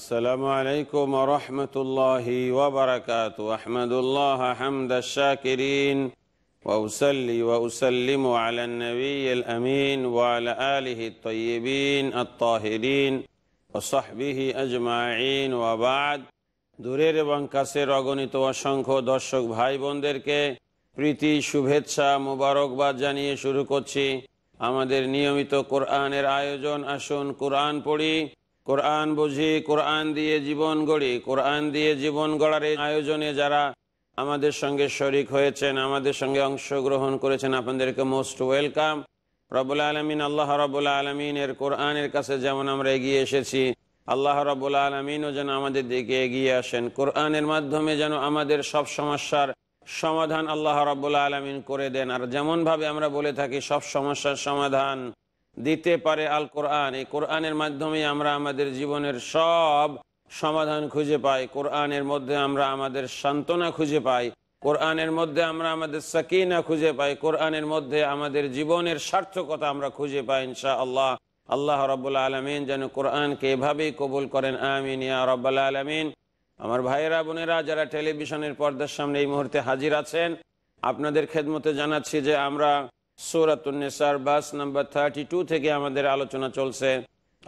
السلام عليكم ورحمة الله وبركاته أحمد الله حمد الشاكرين وأسلي وأسلم على النبي الأمين وعلى آله الطيبين الطاهرين وصحبه أجمعين وبعد দূরের এবং কাছের অগণিত অসংখ্য দর্শক ভাই বোনদেরকে প্রীতি শুভেচ্ছা মোবারকবাদ জানিয়ে শুরু করছি আমাদের নিয়মিত কোরআনের আয়োজন আসুন কোরআন পড়ি কোরআন বুঝি কোরআন দিয়ে জীবন গড়ি কোরআন দিয়ে জীবন গড়ার এই আয়োজনে যারা আমাদের সঙ্গে শরিক হয়েছেন আমাদের সঙ্গে অংশগ্রহণ করেছেন আপনাদেরকে মোস্ট ওয়েলকাম রবুল্লা আলমিন আল্লাহ রবুল্লা আলমিনের কোরআনের কাছে যেমন আমরা এগিয়ে এসেছি আল্লাহ রবুল্লা আলমিনও যেন আমাদের দিকে এগিয়ে আসেন কোরআনের মাধ্যমে যেন আমাদের সব সমস্যার সমাধান আল্লাহ রবুল্লা আলমিন করে দেন আর যেমনভাবে আমরা বলে থাকি সব সমস্যার সমাধান দিতে পারে আল কোরআন এই কোরআনের মাধ্যমে আমরা আমাদের জীবনের সব সমাধান খুঁজে পাই কোরআনের মধ্যে আমরা আমাদের সান্ত্বনা খুঁজে পাই কোরআনের মধ্যে আমরা আমাদের সাকিনা খুঁজে পাই কোরআনের মধ্যে আমাদের জীবনের সার্থকতা আমরা খুঁজে পাই ইনশা আল্লাহ আল্লাহ রব্বুল্লা আলমিন যেন কোরআনকে এভাবেই কবুল করেন আমিন ইয়া রব্বাল্লা আলমিন আমার ভাইয়েরা বোনেরা যারা টেলিভিশনের পর্দার সামনে এই মুহূর্তে হাজির আছেন আপনাদের খেদমতে জানাচ্ছি যে আমরা সৌরাতনেসার বাস নাম্বার থার্টি টু থেকে আমাদের আলোচনা চলছে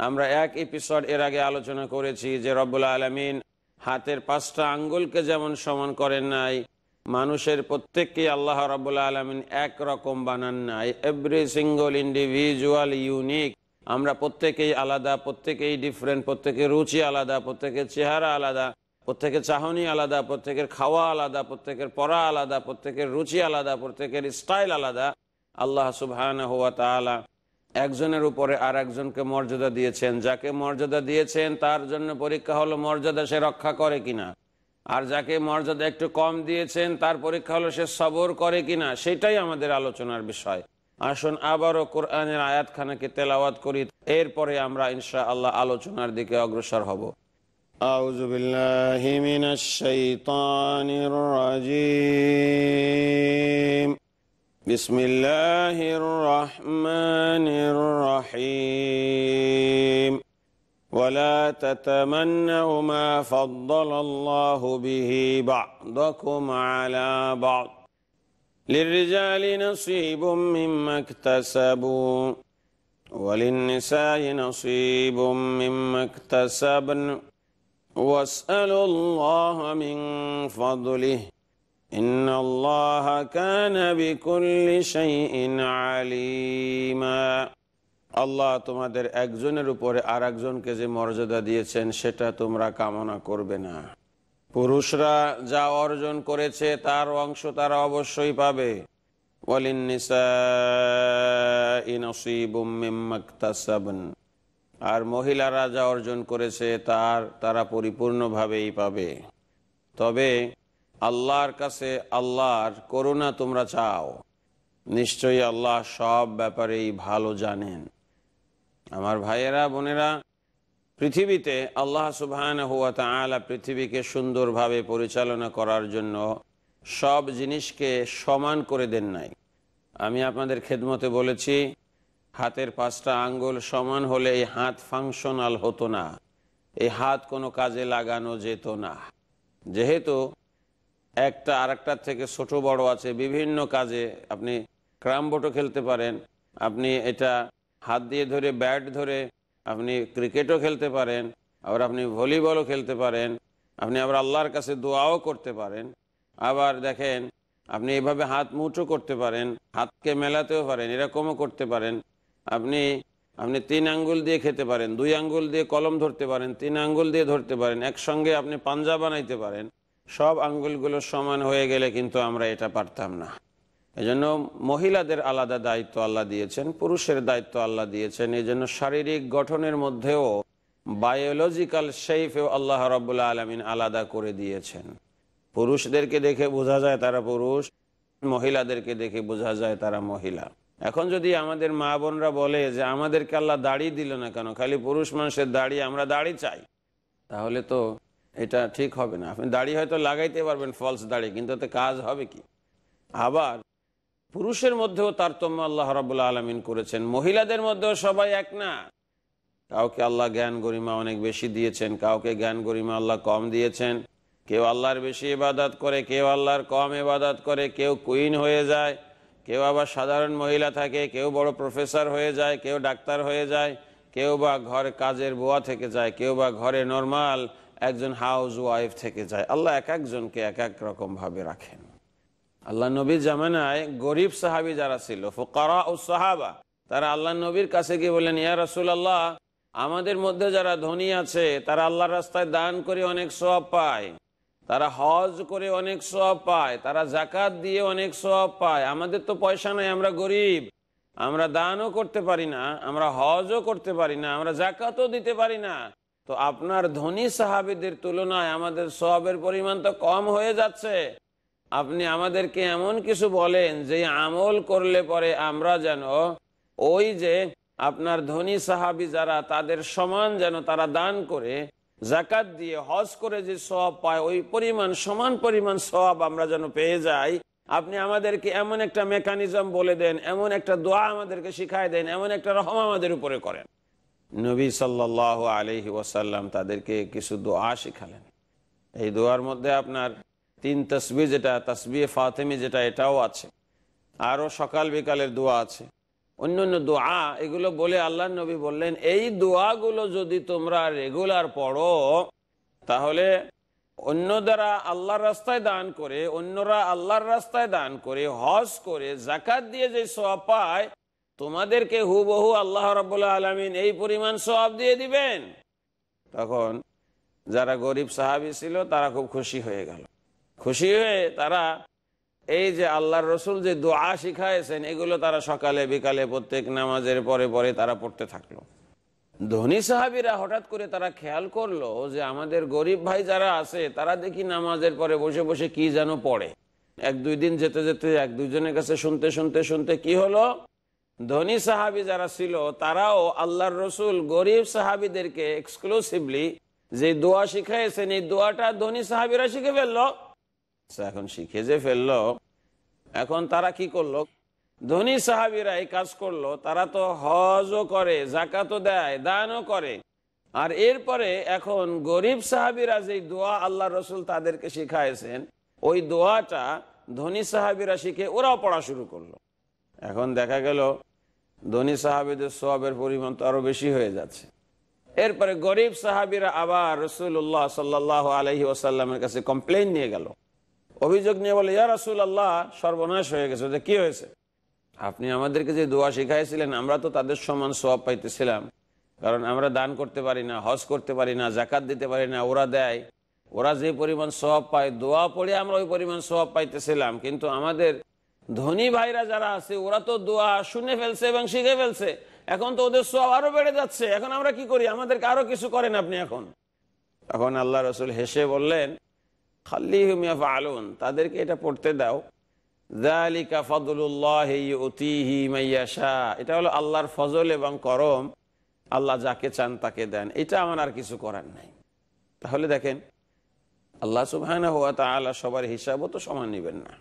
আমরা এক এপিসোড এর আগে আলোচনা করেছি যে রব্বুল আলমিন হাতের পাঁচটা আঙ্গুলকে যেমন সমান করেন নাই মানুষের প্রত্যেককে আল্লাহ রবুল্লা আলমিন একরকম বানান নাই এভরি সিঙ্গল ইন্ডিভিজুয়াল ইউনিক আমরা প্রত্যেকেই আলাদা প্রত্যেকেই ডিফারেন্ট প্রত্যেকের রুচি আলাদা প্রত্যেকের চেহারা আলাদা প্রত্যেকের চাহনি আলাদা প্রত্যেকের খাওয়া আলাদা প্রত্যেকের পড়া আলাদা প্রত্যেকের রুচি আলাদা প্রত্যেকের স্টাইল আলাদা আল্লাহ সুবহান হুয়া তালা একজনের উপরে আর একজনকে মর্যাদা দিয়েছেন যাকে মর্যাদা দিয়েছেন তার জন্য পরীক্ষা হলো মর্যাদা সে রক্ষা করে কিনা আর যাকে মর্যাদা একটু কম দিয়েছেন তার পরীক্ষা হলো সে সবর করে কিনা সেটাই আমাদের আলোচনার বিষয় আসুন আবারও কোরআনের আয়াত খানাকে তেলাওয়াত করি এরপরে আমরা ইনশা আল্লাহ আলোচনার দিকে অগ্রসর হব أعوذ بالله من الشيطان الرجيم بسم الله الرحمن الرحيم ولا تتمنوا ما فضل الله به بعضكم على بعض للرجال نصيب مما اكتسبوا وللنساء نصيب مما اكتسبن واسألوا الله من فضله আল্লাহ তোমাদের একজনের উপরে আর একজনকে যে মর্যাদা দিয়েছেন সেটা তোমরা কামনা করবে না পুরুষরা যা অর্জন করেছে তার অংশ তারা অবশ্যই পাবে আর মহিলারা যা অর্জন করেছে তার তারা পরিপূর্ণভাবেই পাবে তবে আল্লাহর কাছে আল্লাহর করুণা তোমরা চাও নিশ্চয়ই আল্লাহ সব ব্যাপারেই ভালো জানেন আমার ভাইয়েরা বোনেরা পৃথিবীতে আল্লাহ সুবহান হুয়া তালা পৃথিবীকে সুন্দরভাবে পরিচালনা করার জন্য সব জিনিসকে সমান করে দেন নাই আমি আপনাদের খেদমতে বলেছি হাতের পাঁচটা আঙ্গুল সমান হলে এই হাত ফাংশনাল হতো না এই হাত কোনো কাজে লাগানো যেত না যেহেতু একটা আরেকটার থেকে ছোট বড় আছে বিভিন্ন কাজে আপনি ক্রাম বোটো খেলতে পারেন আপনি এটা হাত দিয়ে ধরে ব্যাট ধরে আপনি ক্রিকেটও খেলতে পারেন আবার আপনি ভলিবলও খেলতে পারেন আপনি আবার আল্লাহর কাছে দোয়াও করতে পারেন আবার দেখেন আপনি এভাবে হাত মুঠো করতে পারেন হাতকে মেলাতেও পারেন এরকমও করতে পারেন আপনি আপনি তিন আঙ্গুল দিয়ে খেতে পারেন দুই আঙ্গুল দিয়ে কলম ধরতে পারেন তিন আঙ্গুল দিয়ে ধরতে পারেন একসঙ্গে আপনি পাঞ্জা বানাইতে পারেন সব আঙ্গুলগুলো সমান হয়ে গেলে কিন্তু আমরা এটা পারতাম না এজন্য মহিলাদের আলাদা দায়িত্ব আল্লাহ দিয়েছেন পুরুষের দায়িত্ব আল্লাহ দিয়েছেন এই জন্য শারীরিক গঠনের মধ্যেও বায়োলজিক্যাল সেইফেও আল্লাহ রবুল্লা আলমিন আলাদা করে দিয়েছেন পুরুষদেরকে দেখে বোঝা যায় তারা পুরুষ মহিলাদেরকে দেখে বোঝা যায় তারা মহিলা এখন যদি আমাদের মা বোনরা বলে যে আমাদেরকে আল্লাহ দাড়ি দিল না কেন খালি পুরুষ মানুষের দাড়ি আমরা দাড়ি চাই তাহলে তো এটা ঠিক হবে না আপনি দাড়ি হয়তো লাগাইতে পারবেন ফলস দাড়ি কিন্তু তাতে কাজ হবে কি আবার পুরুষের মধ্যেও তারতম্য আল্লাহ রাবুল্লাহ আলমিন করেছেন মহিলাদের মধ্যেও সবাই এক না কাউকে আল্লাহ জ্ঞান গরিমা অনেক বেশি দিয়েছেন কাউকে জ্ঞান গরিমা আল্লাহ কম দিয়েছেন কেউ আল্লাহর বেশি এবাদাত করে কেউ আল্লাহর কম এবাদাত করে কেউ কুইন হয়ে যায় কেউ আবার সাধারণ মহিলা থাকে কেউ বড় প্রফেসর হয়ে যায় কেউ ডাক্তার হয়ে যায় কেউ বা ঘর কাজের বোয়া থেকে যায় কেউ বা ঘরে নর্মাল একজন হাউস ওয়াইফ থেকে যায় আল্লাহ এক একজনকে এক এক রকম ভাবে রাখেন আল্লাহ নবীর জামানায় গরিব সাহাবি যারা ছিল ফোকারা ও সাহাবা তারা আল্লাহ নবীর কাছে গিয়ে বললেন ইয়া রসুল আল্লাহ আমাদের মধ্যে যারা ধনী আছে তারা আল্লাহর রাস্তায় দান করে অনেক সব পায় তারা হজ করে অনেক সব পায় তারা জাকাত দিয়ে অনেক সব পায় আমাদের তো পয়সা নাই আমরা গরিব আমরা দানও করতে পারি না আমরা হজও করতে পারি না আমরা জাকাতও দিতে পারি না তো আপনার ধনী সাহাবিদের তুলনায় আমাদের সবের পরিমাণ তো কম হয়ে যাচ্ছে আপনি আমাদেরকে এমন কিছু বলেন যে আমল করলে পরে আমরা যেন ওই যে আপনার ধনী সাহাবি যারা তাদের সমান যেন তারা দান করে জাকাত দিয়ে হজ করে যে সব পায় ওই পরিমাণ সমান পরিমাণ সব আমরা যেন পেয়ে যাই আপনি আমাদেরকে এমন একটা মেকানিজম বলে দেন এমন একটা দোয়া আমাদেরকে শিখায় দেন এমন একটা রহম আমাদের উপরে করেন নবী সাল্ল আলহি ওয়াসাল্লাম তাদেরকে কিছু দোয়া শিখালেন এই দোয়ার মধ্যে আপনার তিন তসবি যেটা তসবি ফাতেমি যেটা এটাও আছে আরও সকাল বিকালের দোয়া আছে অন্য অন্য দোয়া এগুলো বলে আল্লাহ নবী বললেন এই দোয়াগুলো যদি তোমরা রেগুলার পড়ো তাহলে অন্য দ্বারা আল্লাহর রাস্তায় দান করে অন্যরা আল্লাহর রাস্তায় দান করে হজ করে জাকাত দিয়ে যে সোয়া পায় তোমাদেরকে হুবহু আল্লাহ রব্বুল্লাহ আলমিন এই পরিমাণ সব দিয়ে দিবেন তখন যারা গরিব সাহাবি ছিল তারা খুব খুশি হয়ে গেল খুশি হয়ে তারা এই যে আল্লাহর রসুল যে দোয়া শিখাইছেন এগুলো তারা সকালে বিকালে প্রত্যেক নামাজের পরে পরে তারা পড়তে থাকলো ধনী সাহাবিরা হঠাৎ করে তারা খেয়াল করলো যে আমাদের গরিব ভাই যারা আছে তারা দেখি নামাজের পরে বসে বসে কি যেন পড়ে এক দুই দিন যেতে যেতে এক দুইজনের কাছে শুনতে শুনতে শুনতে কি হলো ধনী সাহাবি যারা ছিল তারাও আল্লাহর রসুল গরিব সাহাবিদেরকে এক্সক্লুসিভলি যে দোয়া শিখাইছেন এই দোয়াটা ধনী সাহাবিরা শিখে ফেললো এখন শিখে যে ফেললো এখন তারা কি করলো ধনী সাহাবিরা এই কাজ করলো তারা তো হজও করে জাকাতও দেয় দানও করে আর এরপরে এখন গরিব সাহাবিরা যে দোয়া আল্লাহ রসুল তাদেরকে শিখাইছেন ওই দোয়াটা ধনী সাহাবিরা শিখে ওরাও পড়া শুরু করলো এখন দেখা গেল ধনী সাহাবিদের সবের পরিমাণ তো আরো বেশি হয়ে যাচ্ছে এরপরে গরিব সাহাবিরা আবার রসুল্লাহ সাল্লাহ আলহি ওসাল্লামের কাছে কমপ্লেন নিয়ে গেল অভিযোগ নিয়ে বলে ইয়া রসুল আল্লাহ সর্বনাশ হয়ে গেছে যে কি হয়েছে আপনি আমাদেরকে যে দোয়া শিখাইছিলেন আমরা তো তাদের সমান সব পাইতেছিলাম কারণ আমরা দান করতে পারি না হজ করতে পারি না জাকাত দিতে পারি না ওরা দেয় ওরা যে পরিমাণ সব পায় দোয়া পড়ে আমরা ওই পরিমাণ সব পাইতেছিলাম কিন্তু আমাদের ধনী ভাইরা যারা আছে ওরা তো দোয়া শুনে ফেলছে এবং শিখে ফেলছে এখন তো ওদের সব আরো বেড়ে যাচ্ছে এখন আমরা কি করি আমাদেরকে আরো কিছু করেন আপনি এখন এখন আল্লাহ রসুল হেসে বললেন খাল্লি হুমিয়া আলুন তাদেরকে এটা পড়তে দাও জালিকা ফদুল্লাহ এটা হলো আল্লাহর ফজল এবং করম আল্লাহ যাকে চান তাকে দেন এটা আমার আর কিছু করার নাই তাহলে দেখেন আল্লাহ সুবাহ সবার হিসাবও তো সমান নেবেন না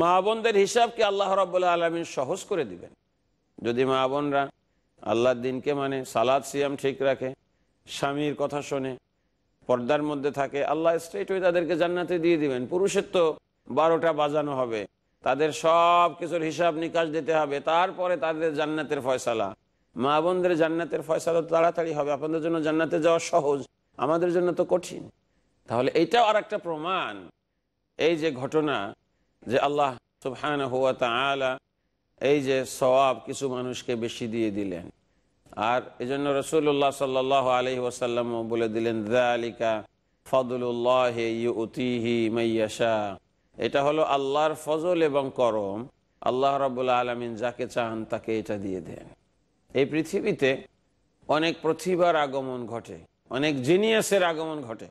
মা বোনদের হিসাবকে আল্লাহ রবাহ আলমিন সহজ করে দিবেন যদি মা বোনরা আল্লাহর দিনকে মানে সালাদ সিয়াম ঠিক রাখে স্বামীর কথা শোনে পর্দার মধ্যে থাকে আল্লাহ স্ট্রেট হয়ে তাদেরকে জান্নাতে দিয়ে দিবেন পুরুষের তো বারোটা বাজানো হবে তাদের সব কিছুর হিসাব নিকাশ দিতে হবে তারপরে তাদের জান্নাতের ফয়সালা মা বোনদের জান্নাতের ফয়সালা তাড়াতাড়ি হবে আপনাদের জন্য জান্নাতে যাওয়া সহজ আমাদের জন্য তো কঠিন তাহলে এইটাও আর একটা প্রমাণ এই যে ঘটনা যে আল্লাহ সুফহান হুয়া তালা এই যে সওয়াব কিছু মানুষকে বেশি দিয়ে দিলেন আর এই জন্য রসুল্লাহ সাল আলহি ওসাল্লাম বলে দিলেন দালিকা ফদুল্লাহ ইউতিহি মাইয়াশা এটা হলো আল্লাহর ফজল এবং করম আল্লাহ রবুল্লা আলমিন যাকে চান তাকে এটা দিয়ে দেন এই পৃথিবীতে অনেক প্রতিভার আগমন ঘটে অনেক জিনিয়াসের আগমন ঘটে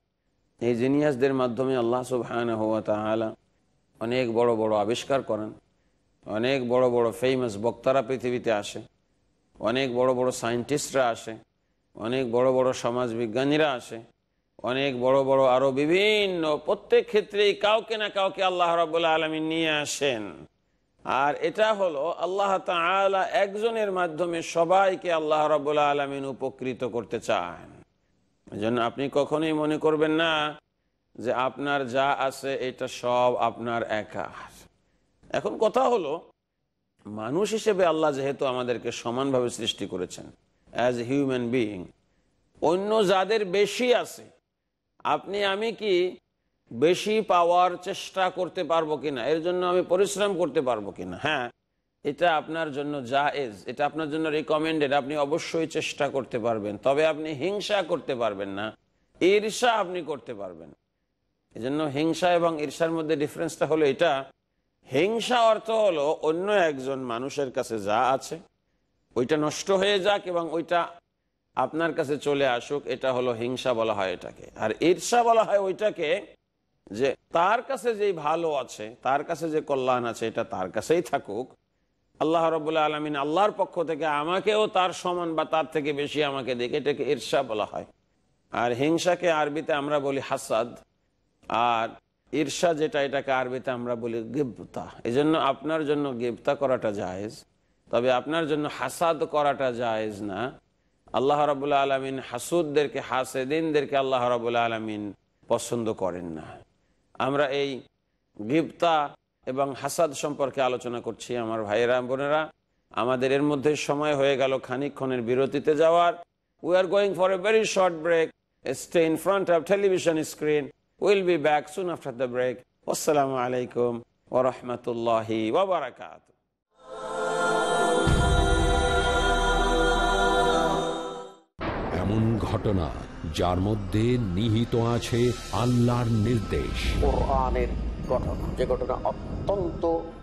এই জিনিয়াসদের মাধ্যমে আল্লাহ সুবহান হুয়া তালা অনেক বড় বড় আবিষ্কার করেন অনেক বড় বড় ফেমাস বক্তারা পৃথিবীতে আসে অনেক বড় বড় সায়েন্টিস্টরা আসে অনেক বড় বড় সমাজ বিজ্ঞানীরা আসে অনেক বড় বড় আরো বিভিন্ন প্রত্যেক ক্ষেত্রেই কাউকে না কাউকে আল্লাহ রবাহ আলমী নিয়ে আসেন আর এটা হলো আল্লাহ তালা একজনের মাধ্যমে সবাইকে আল্লাহ রবাহ আলমিন উপকৃত করতে চান এজন্য আপনি কখনোই মনে করবেন না যে আপনার যা আছে এটা সব আপনার একার এখন কথা হলো মানুষ হিসেবে আল্লাহ যেহেতু আমাদেরকে সমানভাবে সৃষ্টি করেছেন অ্যাজ হিউম্যান বিইং অন্য যাদের বেশি আছে আপনি আমি কি বেশি পাওয়ার চেষ্টা করতে পারবো কিনা এর জন্য আমি পরিশ্রম করতে পারবো কিনা হ্যাঁ এটা আপনার জন্য জায়েজ এটা আপনার জন্য রিকমেন্ডেড আপনি অবশ্যই চেষ্টা করতে পারবেন তবে আপনি হিংসা করতে পারবেন না ঈর্ষা আপনি করতে পারবেন এজন্য হিংসা এবং ঈর্ষার মধ্যে ডিফারেন্সটা হলো এটা হিংসা অর্থ হলো অন্য একজন মানুষের কাছে যা আছে ওইটা নষ্ট হয়ে যাক এবং ওইটা আপনার কাছে চলে আসুক এটা হলো হিংসা বলা হয় এটাকে আর ঈর্ষা বলা হয় ওইটাকে যে তার কাছে যেই ভালো আছে তার কাছে যে কল্যাণ আছে এটা তার কাছেই থাকুক আল্লাহ রবুল্লা আলমিন আল্লাহর পক্ষ থেকে আমাকেও তার সমান বা তার থেকে বেশি আমাকে দেখে এটাকে ঈর্ষা বলা হয় আর হিংসাকে আরবিতে আমরা বলি হাসাদ আর ঈর্ষা যেটা এটাকে আরবিতে আমরা বলি গেবতা জন্য আপনার জন্য গেবতা করাটা জায়েজ তবে আপনার জন্য হাসাদ করাটা জায়েজ না আল্লাহ রাবুল্লা আলমিন হাসুদদেরকে হাসেদিনদেরকে আল্লাহ রাবুল্লা আলমিন পছন্দ করেন না আমরা এই গিপ্তা এবং হাসাদ সম্পর্কে আলোচনা করছি আমার ভাইয়েরা বোনেরা আমাদের এর মধ্যে সময় হয়ে গেল খানিকক্ষণের বিরতিতে যাওয়ার we are going for a very short break stay in front of television screen will be back soon after the break আসসালামু আলাইকুম ওরহমতুল্লাহি ঘটনা যার মধ্যে নিহিত আছে আল্লাহর নির্দেশ ও যে ঘটনা অত্যন্ত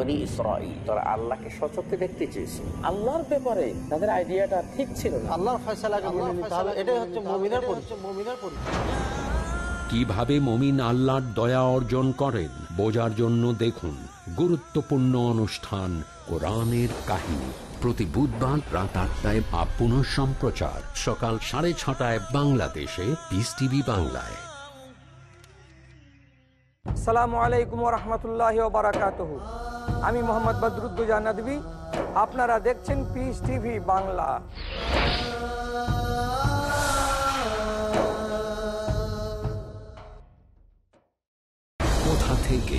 কিভাবে মমিন আল্লাহর দয়া অর্জন করেন বোঝার জন্য দেখুন গুরুত্বপূর্ণ অনুষ্ঠান কোরআনের কাহিনী প্রতি বুধবার রাত আটটায় বা পুনঃ সম্প্রচার সকাল সাড়ে ছটায় বাংলাদেশে পিস টিভি বাংলায় সালামু আলাইকুম রহমতুল্লাহ আমি মোহাম্মদ বদরুদ্দুজা নদী আপনারা দেখছেন পিস টিভি বাংলা কোথা থেকে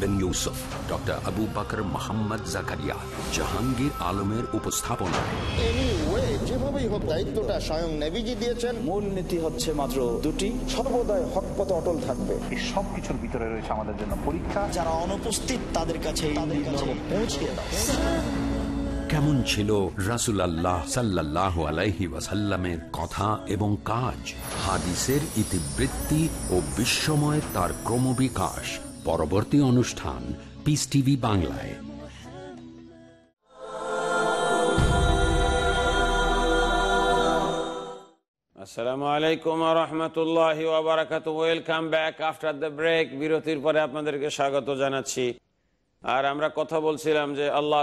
বিন ইউসুফ ডক্টর আবু বাকর মোহাম্মদ জাকারিয়া জাহাঙ্গীর আলমের উপস্থাপনা যেভাবেই দায়িত্বটা নেভিজি দিয়েছেন মূল নীতি হচ্ছে মাত্র দুটি অটল থাকবে ভিতরে রয়েছে আমাদের জন্য পরীক্ষা যারা অনুপস্থিত তাদের কাছে পৌঁছে কেমন ছিল রাসুল আল্লাহ সাল্লাহ কথা এবং কাজ হাদিসের ইতিবৃত্তি ও বিশ্বময় তার ক্রমবিকাশ পরবর্তী অনুষ্ঠান পিস টিভি বাংলায় আসসালামু আলাইকুম welcome back after the break বিরতির পরে আপনাদেরকে স্বাগত জানাচ্ছি আর আমরা কথা বলছিলাম যে আল্লাহ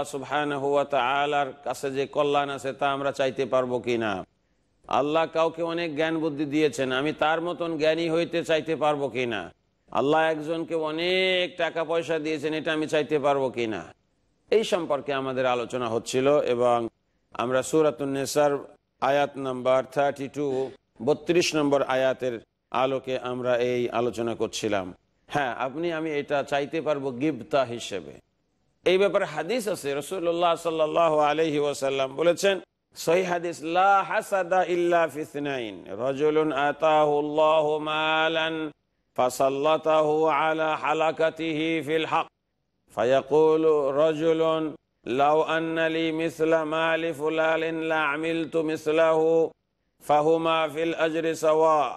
আলার কাছে যে কল্যাণ আছে তা আমরা চাইতে পারবো আল্লাহ কাউকে অনেক জ্ঞান বুদ্ধি দিয়েছেন আমি তার মতন জ্ঞানী হইতে চাইতে পারবো কিনা আল্লাহ একজনকে অনেক টাকা পয়সা দিয়েছেন এটা আমি চাইতে পারবো কিনা এই সম্পর্কে আমাদের আলোচনা হচ্ছিল এবং আমরা সুরাতুন্নেসার আয়াত নাম্বার থার্টি টু বত্রিশ নম্বর আয়াতের আলোকে আমরা এই আলোচনা করছিলাম হ্যাঁ আপনি আমি এটা চাইতে পারবো গিবতা হিসেবে এই ব্যাপারে হাদিস আছে রসুল্লাহ সাল আলহি ওয়াসাল্লাম বলেছেন সহিদা হাদিস লা হাসাদা মালান فسلطه على حلقته في الحق فيقول رجل لو أن لي مثل مال فلال لعملت مثله فهما في الأجر سواء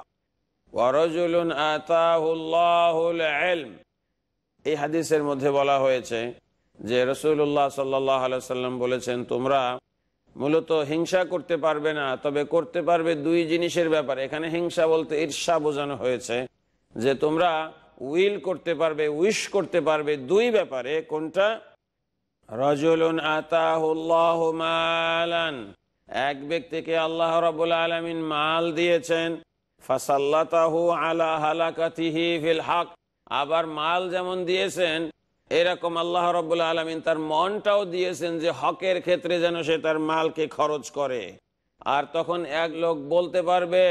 ورجل آتاه الله العلم এই হাদিসের মধ্যে বলা হয়েছে যে রসুল্লাহ সাল্লাহ আলাই সাল্লাম বলেছেন তোমরা মূলত হিংসা করতে পারবে না তবে করতে পারবে দুই জিনিসের ব্যাপারে এখানে হিংসা বলতে ঈর্ষা বোঝানো হয়েছে যে তোমরা উইল করতে পারবে উইশ করতে পারবে দুই ব্যাপারে কোনটা রজলুন আতাহুল্লাহ মালান এক ব্যক্তিকে আল্লাহ রবুল আলমিন মাল দিয়েছেন আলা হক আবার মাল যেমন দিয়েছেন এরকম আল্লাহ রবুল আলমিন তার মনটাও দিয়েছেন যে হকের ক্ষেত্রে যেন সে তার মালকে খরচ করে আর তখন এক লোক বলতে পারবে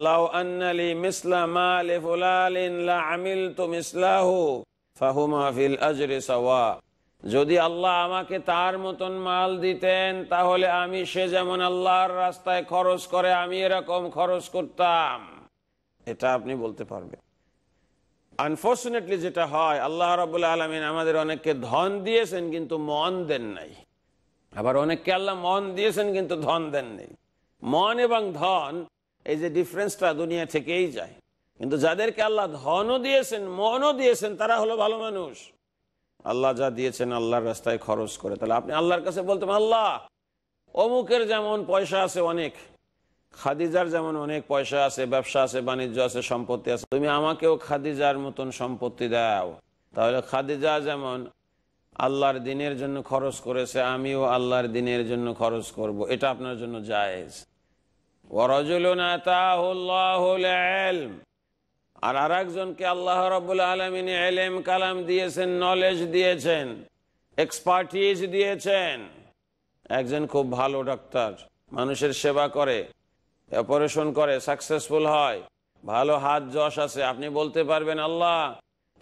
যদি আল্লাহ আমাকে তার মতন মাল দিতেন তাহলে আমি সে যেমন আল্লাহর রাস্তায় খরচ করে আমি এরকম খরচ করতাম এটা আপনি বলতে পারবেন আনফর্চুনেটলি যেটা হয় আল্লাহ রবুল্লা আলমিন আমাদের অনেককে ধন দিয়েছেন কিন্তু মন দেন নাই আবার অনেককে আল্লাহ মন দিয়েছেন কিন্তু ধন দেন নাই মন এবং ধন এই যে ডিফারেন্সটা দুনিয়া থেকেই যায় কিন্তু যাদেরকে আল্লাহ ধনও দিয়েছেন মনও দিয়েছেন তারা হলো ভালো মানুষ আল্লাহ যা দিয়েছেন আল্লাহর রাস্তায় খরচ করে তাহলে আপনি আল্লাহর কাছে বলতেন আল্লাহ অমুকের যেমন পয়সা আছে অনেক খাদিজার যেমন অনেক পয়সা আছে ব্যবসা আছে বাণিজ্য আছে সম্পত্তি আছে তুমি আমাকেও খাদিজার মতন সম্পত্তি দাও তাহলে খাদিজা যেমন আল্লাহর দিনের জন্য খরচ করেছে আমিও আল্লাহর দিনের জন্য খরচ করব। এটা আপনার জন্য জায়েজ আর আর একজনকে আল্লাহ রবুল্লা আলমিন এলেম কালাম দিয়েছেন নলেজ দিয়েছেন এক্সপার্টিজ দিয়েছেন একজন খুব ভালো ডাক্তার মানুষের সেবা করে অপারেশন করে সাকসেসফুল হয় ভালো হাত যশ আছে আপনি বলতে পারবেন আল্লাহ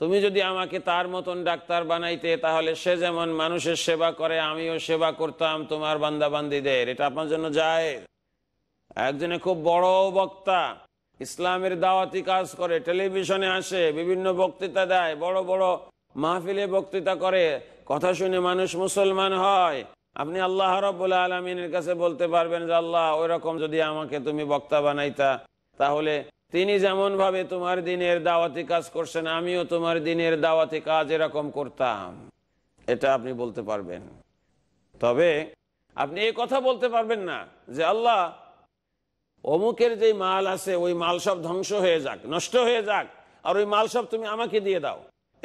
তুমি যদি আমাকে তার মতন ডাক্তার বানাইতে তাহলে সে যেমন মানুষের সেবা করে আমিও সেবা করতাম তোমার বান্দাবান্দিদের এটা আপনার জন্য যায় একজনে খুব বড় বক্তা ইসলামের দাওয়াতি কাজ করে টেলিভিশনে আসে বিভিন্ন বক্তৃতা দেয় বড় বড় মাহফিলে বক্তৃতা করে কথা শুনে মানুষ মুসলমান হয় আপনি আল্লাহ রবুল্লা আলমিনের কাছে বলতে পারবেন যে আল্লাহ ওই রকম যদি আমাকে তুমি বক্তা বানাইতা তাহলে তিনি যেমন ভাবে তোমার দিনের দাওয়াতি কাজ করছেন আমিও তোমার দিনের দাওয়াতি কাজ এরকম করতাম এটা আপনি বলতে পারবেন তবে আপনি এই কথা বলতে পারবেন না যে আল্লাহ অমুকের যে মাল আছে ওই মাল সব ধ্বংস হয়ে যাক নষ্ট হয়ে যাক আর ওই মাল সব তুমি আমাকে দিয়ে দাও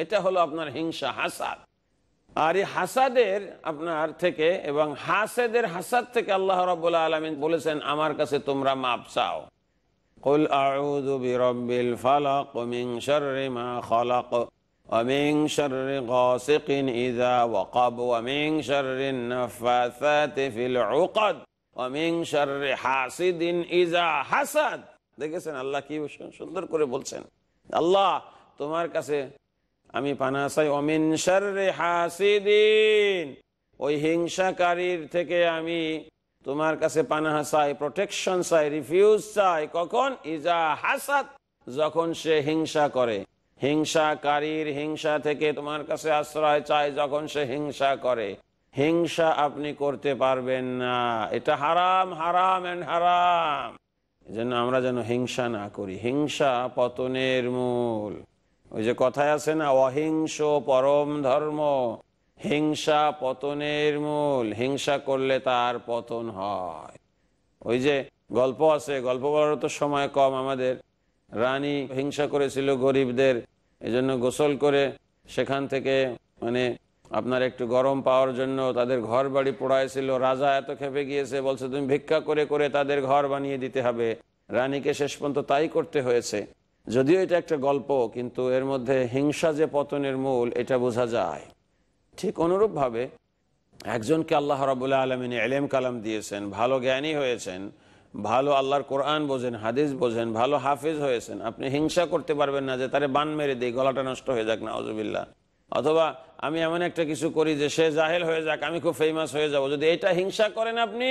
এটা হলো আপনার হিংসা হাসাদ আর এই হাসাদের আপনার থেকে এবং হাসেদের হাসাদ থেকে আল্লাহ রবাহ আলমিন বলেছেন আমার কাছে তোমরা মাপ চাও قل হাসাদ দেখেছেন আল্লাহ কি সুন্দর করে বলছেন আল্লাহ তোমার কাছে আমি পানাসাই অমিন সারে হাসিদিন ওই হিংসাকারীর থেকে আমি তোমার কাছে পানাহা চাই প্রোটেকশন চাই রিফিউজ চাই কখন ইজা হাসাদ যখন সে হিংসা করে হিংসাকারীর হিংসা থেকে তোমার কাছে আশ্রয় চাই যখন সে হিংসা করে হিংসা আপনি করতে পারবেন না এটা হারাম হারাম অ্যান্ড হারাম এজন্য আমরা যেন হিংসা না করি হিংসা পতনের মূল ওই যে কথায় আছে না অহিংস পরম ধর্ম হিংসা পতনের মূল হিংসা করলে তার পতন হয় ওই যে গল্প আছে গল্প বলার তো সময় কম আমাদের রানী হিংসা করেছিল গরিবদের এজন্য গোসল করে সেখান থেকে মানে আপনার একটু গরম পাওয়ার জন্য তাদের ঘর বাড়ি পোড়াইছিল রাজা এত খেপে গিয়েছে বলছে তুমি ভিক্ষা করে করে তাদের ঘর বানিয়ে দিতে হবে রানীকে শেষ পর্যন্ত তাই করতে হয়েছে যদিও এটা একটা গল্প কিন্তু এর মধ্যে হিংসা যে পতনের মূল এটা বোঝা যায় ঠিক অনুরূপভাবে একজনকে আল্লাহ রাবুল্লাহ আলমিন এলেম কালাম দিয়েছেন ভালো জ্ঞানী হয়েছেন ভালো আল্লাহর কোরআন বোঝেন হাদিস বোঝেন ভালো হাফিজ হয়েছেন আপনি হিংসা করতে পারবেন না যে তারে বান মেরে দিই গলাটা নষ্ট হয়ে যাক না আজবিল্লা অথবা আমি এমন একটা কিছু করি যে সে জাহেল হয়ে যাক আমি খুব ফেমাস হয়ে যাব যদি এটা হিংসা করেন আপনি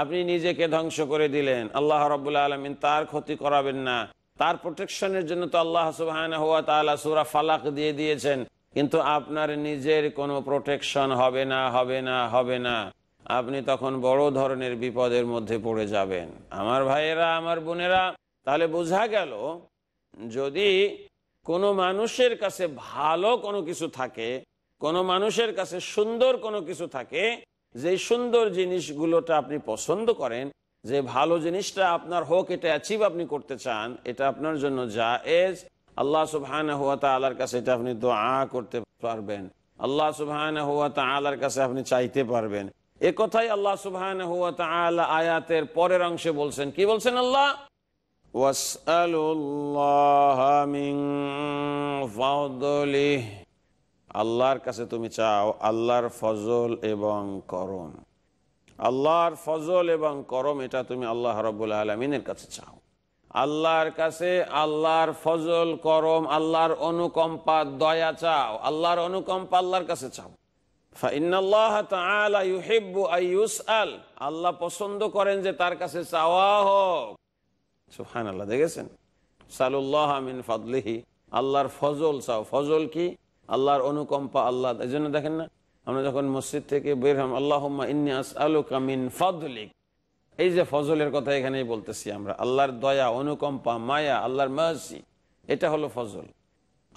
আপনি নিজেকে ধ্বংস করে দিলেন আল্লাহ রবুল্লা আলমিন তার ক্ষতি করাবেন না তার প্রোটেকশনের জন্য তো আল্লাহ সুবাহ সুরা ফালাক দিয়ে দিয়েছেন কিন্তু আপনার নিজের কোনো প্রোটেকশন হবে না হবে না হবে না আপনি তখন বড় ধরনের বিপদের মধ্যে পড়ে যাবেন আমার ভাইয়েরা আমার বোনেরা তাহলে বোঝা গেল যদি কোনো মানুষের কাছে ভালো কোনো কিছু থাকে কোনো মানুষের কাছে সুন্দর কোনো কিছু থাকে যে সুন্দর জিনিসগুলোটা আপনি পছন্দ করেন যে ভালো জিনিসটা আপনার হোক এটা অ্যাচিভ আপনি করতে চান এটা আপনার জন্য যা এজ আল্লাহ সুবহান হুয়া তালার কাছে এটা আপনি দোয়া করতে পারবেন আল্লাহ সুবহান হুয়া তালার কাছে আপনি চাইতে পারবেন এ কথাই আল্লাহ সুবহান হুয়া তালা আয়াতের পরের অংশে বলছেন কি বলছেন আল্লাহ আল্লাহর কাছে তুমি চাও আল্লাহর ফজল এবং করম আল্লাহর ফজল এবং করম এটা তুমি আল্লাহ রব্বুল আলমিনের কাছে চাও আল্লাহর কাছে আল্লাহর ফজল করম আল্লাহর অনুকম্পা দয়া চাও আল্লাহর অনুকম্পা আল্লাহর কাছে চাও আল্লাহ পছন্দ করেন যে তার কাছে চাওয়া হোক সুফহান আল্লাহ দেখেছেন সালুল্লাহ আমিন ফাদলিহি আল্লাহর ফজল সাও ফজল কি আল্লাহর অনুকম্পা আল্লাহ এই জন্য দেখেন না আমরা যখন মসজিদ থেকে বের আলু কামিন ফাদলিক এই যে ফজলের কথা এখানেই বলতেছি আমরা আল্লাহর দয়া অনুকম্পা মায়া আল্লাহর মাসি এটা হলো ফজল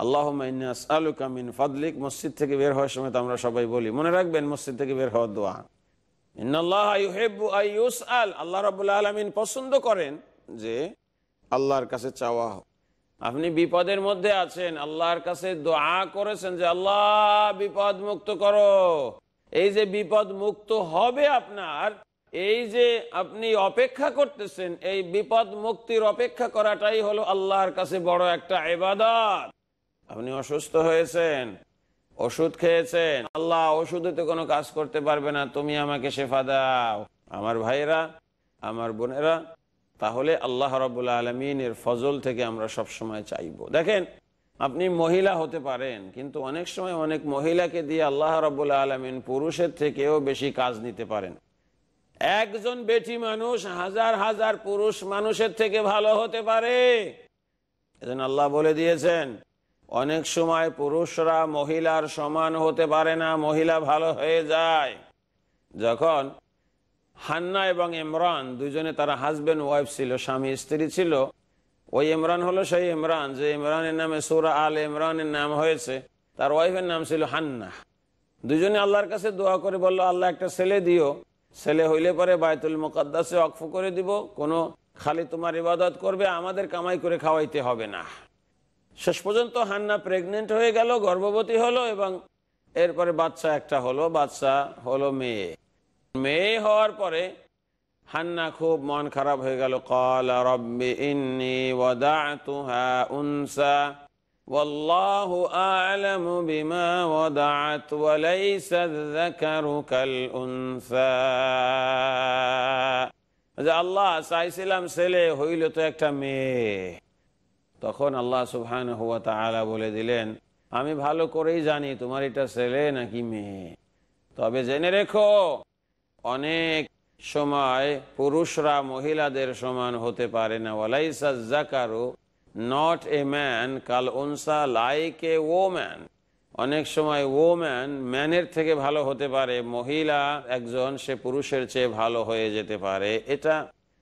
আল্লাহ ইন্নি আলু কামিন ফাদলিক মসজিদ থেকে বের হওয়ার সময় তো আমরা সবাই বলি মনে রাখবেন মসজিদ থেকে বের হওয়ার দোয়া আল্লাহ রবুল্লা আলমিন পছন্দ করেন যে আল্লাহর কাছে চাওয়া হোক আপনি বিপদের মধ্যে আছেন আল্লাহর কাছে দোয়া করেছেন যে আল্লাহ বিপদ মুক্ত করো এই যে বিপদ মুক্ত হবে আপনার এই যে আপনি অপেক্ষা করতেছেন এই বিপদ মুক্তির অপেক্ষা করাটাই হলো আল্লাহর কাছে বড় একটা এবাদত আপনি অসুস্থ হয়েছেন ওষুধ খেয়েছেন আল্লাহ ওষুধে তো কোনো কাজ করতে পারবে না তুমি আমাকে শেফা দাও আমার ভাইরা আমার বোনেরা তাহলে আল্লাহ রবুল্লা আলমিনের ফজল থেকে আমরা সব সময় চাইব দেখেন আপনি মহিলা হতে পারেন কিন্তু অনেক সময় অনেক মহিলাকে দিয়ে আল্লাহ রবুল্লা আলমিন পুরুষের থেকেও বেশি কাজ নিতে পারেন একজন বেটি মানুষ হাজার হাজার পুরুষ মানুষের থেকে ভালো হতে পারে আল্লাহ বলে দিয়েছেন অনেক সময় পুরুষরা মহিলার সমান হতে পারে না মহিলা ভালো হয়ে যায় যখন হান্না এবং ইমরান দুজনে তারা হাজব্যান্ড ওয়াইফ ছিল স্বামী স্ত্রী ছিল ওই ইমরান হলো সেই ইমরান যে ইমরানের নামে সুরা আল ইমরানের নাম হয়েছে তার ওয়াইফের নাম ছিল হান্না দুজনে আল্লাহর কাছে দোয়া করে বললো আল্লাহ একটা ছেলে দিও ছেলে হইলে পরে বায়তুল মোকাদ্দাসে অক্ফ করে দিব কোনো খালি তোমার ইবাদত করবে আমাদের কামাই করে খাওয়াইতে হবে না শেষ পর্যন্ত হান্না প্রেগনেন্ট হয়ে গেল গর্ভবতী হলো এবং এরপরে বাচ্চা একটা হলো বাচ্চা হলো মেয়ে মেয়ে হওয়ার পরে হান্না খুব মন খারাপ হয়ে গেল কল ইন্নি উনসা আচ্ছা, আল্লাহ চাইছিলাম ছেলে হইল তো একটা মেয়ে তখন আল্লাহ সুহান হুয়া তালা বলে দিলেন আমি ভালো করেই জানি তোমার এটা ছেলে নাকি মেয়ে তবে জেনে রেখো অনেক সময় পুরুষরা মহিলাদের সমান হতে পারে না ওয়ালাইসা জাকারু নট এ ম্যান কাল উনসা লাইক এ ওম্যান অনেক সময় ওম্যান ম্যানের থেকে ভালো হতে পারে মহিলা একজন সে পুরুষের চেয়ে ভালো হয়ে যেতে পারে এটা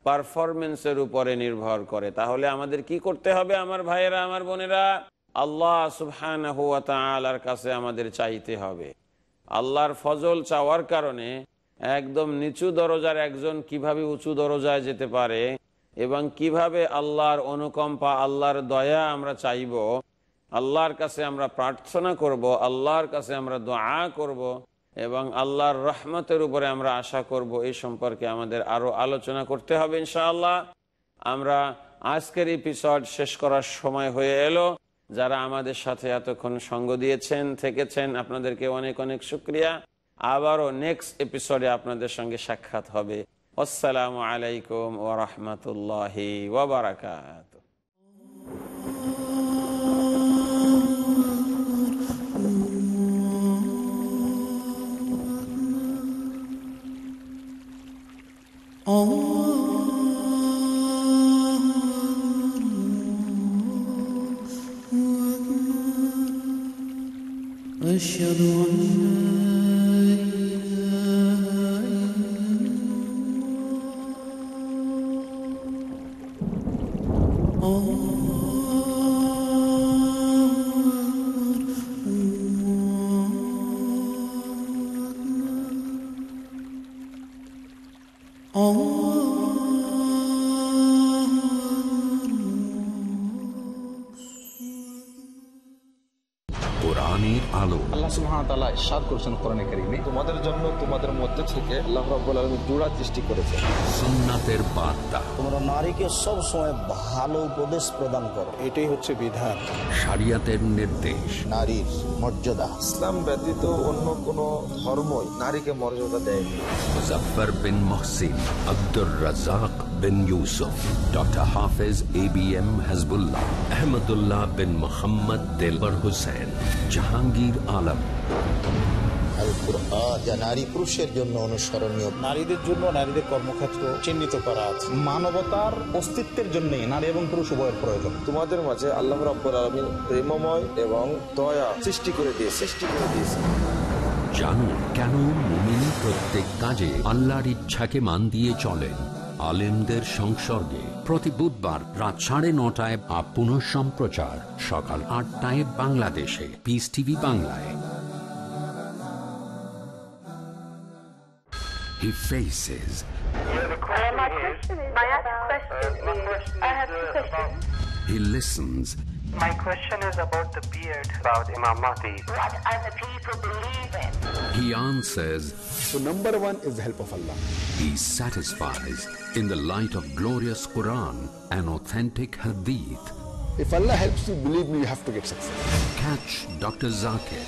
পারফরমেন্সের উপরে নির্ভর করে তাহলে আমাদের কি করতে হবে আমার ভাইয়েরা আমার বোনেরা আল্লাহ সুবহান হুয়া তালার কাছে আমাদের চাইতে হবে আল্লাহর ফজল চাওয়ার কারণে একদম নিচু দরজার একজন কিভাবে উঁচু দরজায় যেতে পারে এবং কিভাবে আল্লাহর অনুকম্পা আল্লাহর দয়া আমরা চাইব আল্লাহর কাছে আমরা প্রার্থনা করব আল্লাহর কাছে আমরা দোয়া করব এবং আল্লাহর রহমতের উপরে আমরা আশা করব এই সম্পর্কে আমাদের আরও আলোচনা করতে হবে ইনশাআল্লাহ আমরা আজকের এপিসোড শেষ করার সময় হয়ে এলো যারা আমাদের সাথে এতক্ষণ সঙ্গ দিয়েছেন থেকেছেন আপনাদেরকে অনেক অনেক শুক্রিয়া আবারও নেক্সট এপিসোডে আপনাদের সঙ্গে সাক্ষাৎ হবে আসসালামু আলাইকুম ওরহমতুল্লাহি ওবরাকাত Oh أشهد أن لا Oh. সার করছেন কোরআনে কারিমে তোমাদের জন্য তোমাদের মধ্যে থেকে আল্লাহ রাব্বুল আলামিন জোড়া সৃষ্টি করেছে সুন্নাতের বার্তা তোমরা নারীকে সব সময় ভালো উপদেশ প্রদান করো এটাই হচ্ছে বিধান শরিয়াতের নির্দেশ নারীর মর্যাদা ইসলাম ব্যতীত অন্য কোন ধর্মই নারীকে মর্যাদা দেয়নি Muzaffar bin Mohsin Abdur Razzak bin Yusuf doctor Hafez A B M Hasbullah Ahmadullah bin Mohammad Delwar Hossain Jahangir Alam যা নারী পুরুষের জন্য অনুসরণীয় নারীদের জন্য নারীদের কর্মক্ষেত্র চিহ্নিত করা আছে মানবতার অস্তিত্বের জন্য নারী এবং পুরুষ উভয়ের প্রয়োজন তোমাদের মাঝে আল্লাহ রাব্বুল আলমিন প্রেমময় এবং দয়া সৃষ্টি করে দিয়ে সৃষ্টি করে দিয়েছে জানুন কেন মুমিনী প্রত্যেক কাজে আল্লাহর ইচ্ছাকে মান দিয়ে চলেন আলেমদের সংসর্গে প্রতি বুধবার রাত সাড়ে নটায় আপ সম্প্রচার সকাল আটটায় বাংলাদেশে পিস টিভি বাংলায় he faces. My question is, about. Uh, I have two uh, questions. He listens. My question is about the beard, about Imam Mahdi. What the people believe in? He answers. So number one is the help of Allah. He satisfies in the light of glorious Quran and authentic Hadith. If Allah helps you, believe me, you have to get success. Catch Dr. Zakir.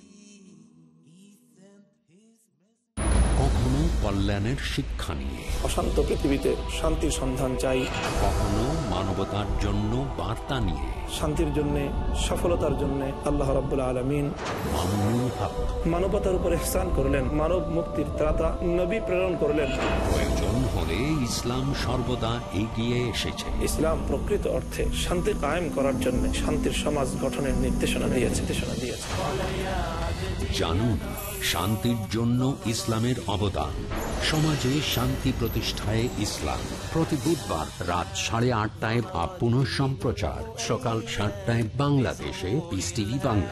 কল্যাণের শিক্ষা নিয়ে অশান্ত পৃথিবীতে শান্তির সন্ধান চাই কখনো মানবতার জন্য বার্তা নিয়ে শান্তির জন্য সফলতার জন্য আল্লাহ রাবুল আলমিন মানবতার উপরে স্থান করলেন মানব মুক্তির ত্রাতা নবী প্রেরণ করলেন প্রয়োজন হলে ইসলাম সর্বদা এগিয়ে এসেছে ইসলাম প্রকৃত অর্থে শান্তি কায়েম করার জন্য শান্তির সমাজ গঠনের নির্দেশনা দিয়েছে দিয়েছে জানুন শান্তির জন্য ইসলামের অবদান সমাজে শান্তি প্রতিষ্ঠায় ইসলাম প্রতি বুধবার রাত সাড়ে আটটায় বা পুনঃ সম্প্রচার সকাল সাতটায় বাংলাদেশে পিস বাংলা